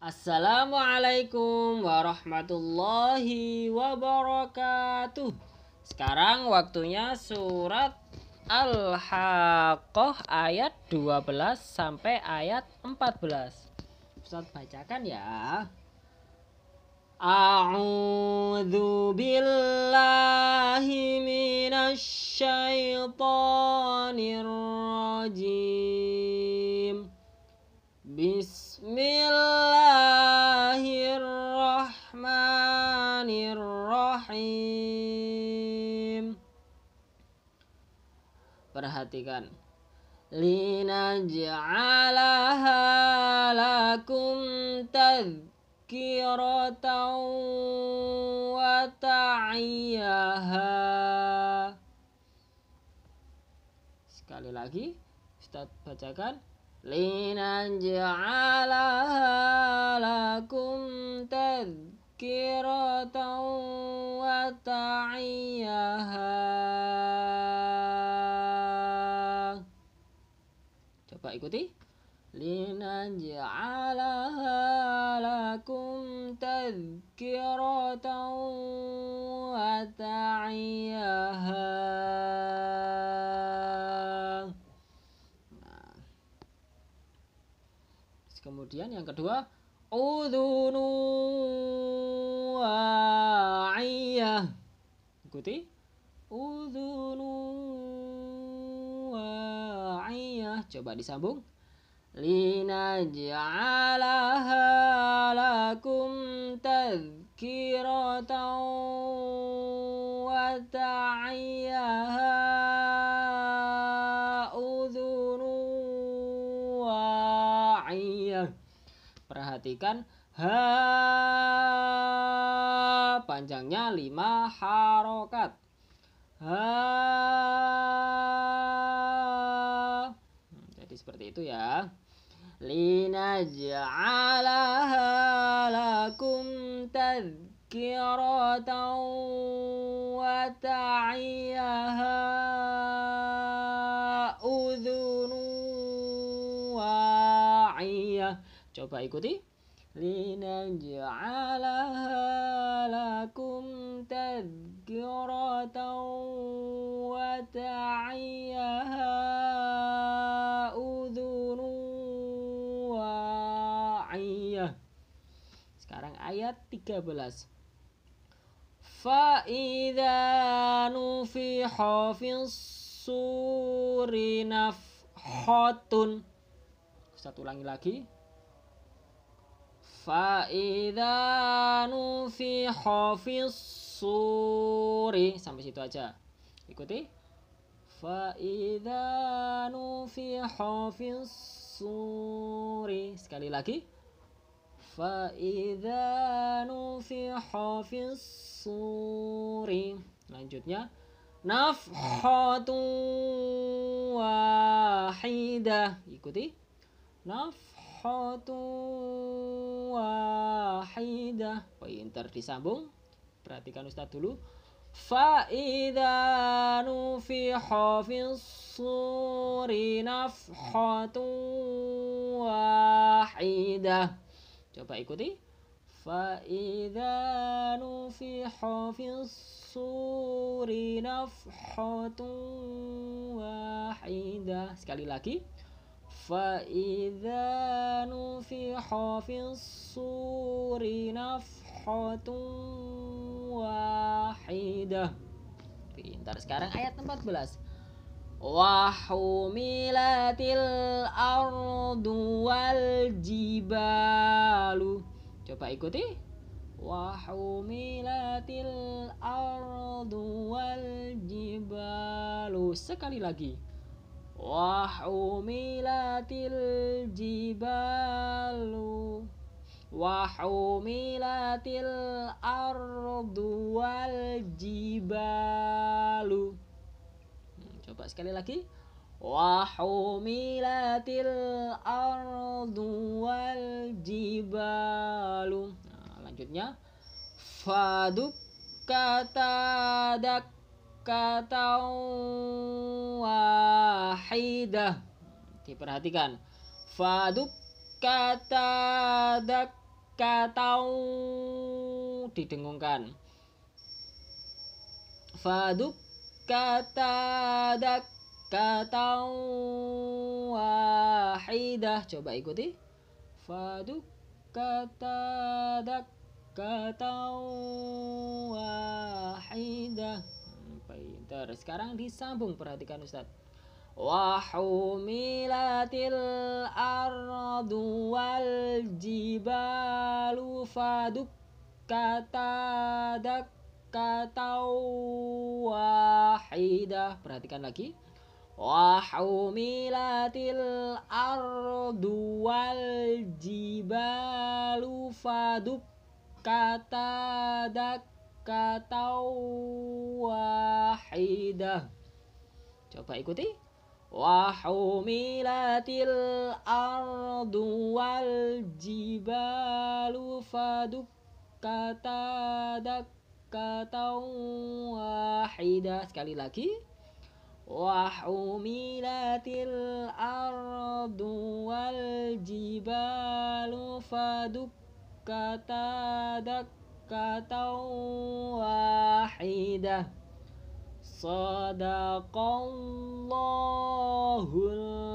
Assalamualaikum warahmatullahi wabarakatuh. Sekarang waktunya surat Al-Haqqah ayat 12 sampai ayat 14. Ustaz bacakan ya. A'udzu billahi minasy syaithanir rajim. Bismillahirrahmanirrahim. Perhatikan. Lina ja'alaha lakum wa ta'iyaha. Sekali lagi, Ustaz bacakan. لنجعلها لكم تذكرة وتعيها coba ikuti لنجعلها لكم تذكرة وتعيها kemudian yang kedua udhunu wa'iyah ikuti udhunu wa'iyah coba disambung ja'alaha lakum tadhkiratan wa ta'iyaha Perhatikan ha panjangnya 5 harokat. Ha jadi seperti itu ya. lina Linaj'alaha lakum wa ta'iyaha udhunun wa'iyah Coba ikuti. لنجعلها لَكُمْ تذكرة وتعيها أذن واعية Sekarang ayat 13 فَإِذَا نفخ في الصور نفحة satu ulangi lagi فَإِذَا نُفِخَ فِي الصُّورِ sampai situ aja ikuti فَإِذَا نُفِخَ فِي الصُّورِ sekali lagi فَإِذَا نُفِخَ فِي الصُّورِ lanjutnya nafhatun wahidah ikuti nafhatun wahidah. Pointer disambung. Perhatikan Ustaz dulu. Fa'idha nufiho fissuri wahidah. Coba ikuti. Fa'idha nufiho fissuri wahidah. Sekali lagi. Sekali lagi. فإذا نفح في الصور نفحة واحدة Pintar sekarang ayat 14 Wahumilatil ardu wal jibalu Coba ikuti Wahumilatil ardu wal jibalu Sekali lagi wahumilatil jibalu wahumilatil ardu wal jibalu hmm, coba sekali lagi wahumilatil ardu wal jibalu nah, lanjutnya faduk kata dak kata wa Oke, perhatikan. faduk kata dak katau didengungkan faduk kata dak katau wahidah coba ikuti faduk kata dak katau wahidah pinter hmm, sekarang disambung perhatikan Ustadz وحملت الأرض والجبال فدكتا دكتا واحدة perhatikan lagi وحملت الأرض والجبال فدكتا دكتا واحدة coba ikuti Wahumilatil ardu wal jibalu faduk kata dak kata sekali lagi Wahumilatil ardu wal jibalu faduk kata dak صدق الله